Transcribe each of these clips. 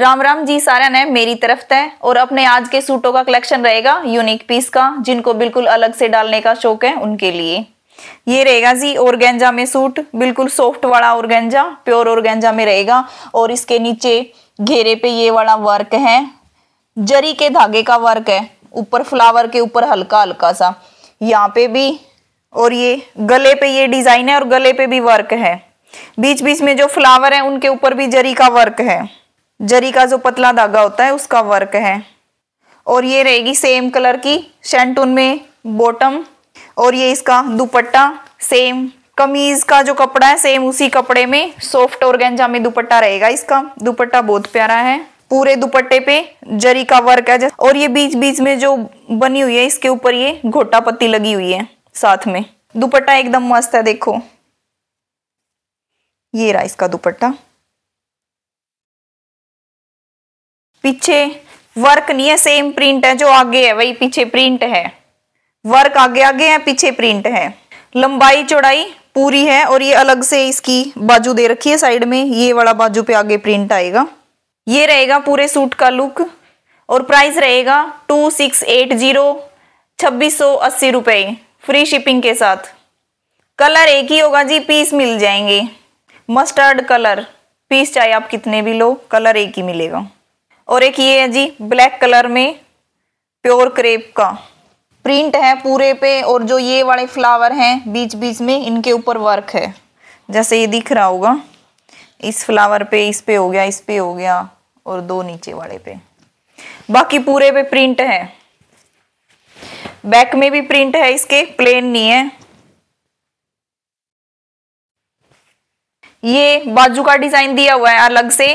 राम राम जी सारा ने मेरी तरफ तय और अपने आज के सूटों का कलेक्शन रहेगा यूनिक पीस का जिनको बिल्कुल अलग से डालने का शौक है उनके लिए ये रहेगा जी ओरगेंजा में सूट बिल्कुल सॉफ्ट वाला ओरगेंजा प्योर ओरगेंजा में रहेगा और इसके नीचे घेरे पे ये वाला वर्क है जरी के धागे का वर्क है ऊपर फ्लावर के ऊपर हल्का हल्का सा यहाँ पे भी और ये गले पे ये डिजाइन है और गले पे भी वर्क है बीच बीच में जो फ्लावर है उनके ऊपर भी जरी का वर्क है जरी का जो पतला धागा होता है उसका वर्क है और ये रहेगी सेम कलर की शैंटून में बॉटम और ये इसका दुपट्टा सेम कमीज का जो कपड़ा है सेम उसी कपड़े में सॉफ्ट और गेंजा में दुपट्टा रहेगा इसका दुपट्टा बहुत प्यारा है पूरे दुपट्टे पे जरी का वर्क है और ये बीच बीच में जो बनी हुई है इसके ऊपर ये घोटा पत्ती लगी हुई है साथ में दुपट्टा एकदम मस्त है देखो ये रहा इसका दुपट्टा पीछे वर्क नहीं है सेम प्रिंट है जो आगे है वही पीछे प्रिंट है वर्क आगे आगे है पीछे प्रिंट है लंबाई चौड़ाई पूरी है और ये अलग से इसकी बाजू दे रखी है साइड में ये वाला बाजू पे आगे प्रिंट आएगा ये रहेगा पूरे सूट का लुक और प्राइस रहेगा टू सिक्स एट जीरो छब्बीस सौ अस्सी रुपये फ्री शिपिंग के साथ कलर एक ही होगा जी पीस मिल जाएंगे मस्टर्ड कलर पीस चाहे आप कितने भी लो कलर एक ही मिलेगा और एक ये है जी ब्लैक कलर में प्योर क्रेप का प्रिंट है पूरे पे और जो ये वाले फ्लावर हैं बीच बीच में इनके ऊपर वर्क है जैसे ये दिख रहा होगा इस फ्लावर पे इस पे हो गया इस पे हो गया और दो नीचे वाले पे बाकी पूरे पे प्रिंट है बैक में भी प्रिंट है इसके प्लेन नहीं है ये बाजू का डिजाइन दिया हुआ है अलग से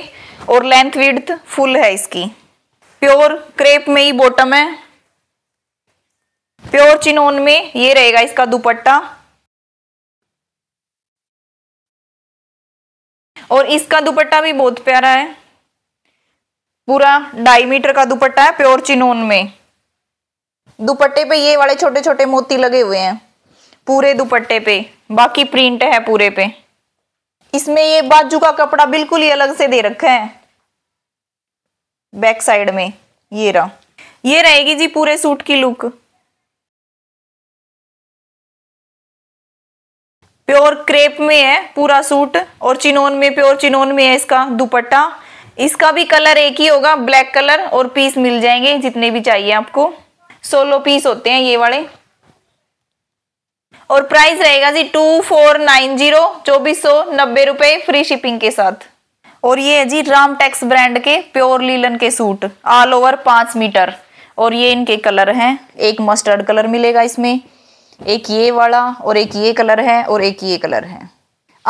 और लेंथ विड्थ फुल है इसकी प्योर क्रेप में ही बॉटम है प्योर चिनोन में ये रहेगा इसका दुपट्टा और इसका दुपट्टा भी बहुत प्यारा है पूरा ढाई मीटर का दुपट्टा है प्योर चिनोन में दुपट्टे पे ये वाले छोटे छोटे मोती लगे हुए हैं पूरे दुपट्टे पे बाकी प्रिंट है पूरे पे इसमें ये बाजू का कपड़ा बिल्कुल ही अलग से दे रखा है बैक साइड में ये रहा ये रहेगी जी पूरे सूट की लुक प्योर क्रेप में है पूरा सूट और चिनोन में प्योर चिनोन में है इसका दुपट्टा इसका भी कलर एक ही होगा ब्लैक कलर और पीस मिल जाएंगे जितने भी चाहिए आपको सोलो पीस होते हैं ये वाले और प्राइस रहेगा जी टू फोर नाइन जीरो चौबीस सौ नब्बे रुपए फ्री शिपिंग के साथ और ये है जी राम टेक्स ब्रांड के प्योर लीलन के सूट ऑल ओवर पांच मीटर और ये इनके कलर हैं एक मस्टर्ड कलर मिलेगा इसमें एक ये वाला और एक ये कलर है और एक ये कलर है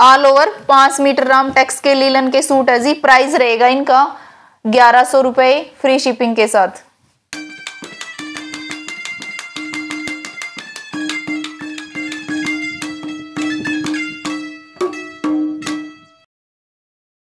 ऑल ओवर पांच मीटर राम टेक्स के लीलन के सूट है जी प्राइस रहेगा इनका ग्यारह सौ रुपए फ्री शिपिंग के साथ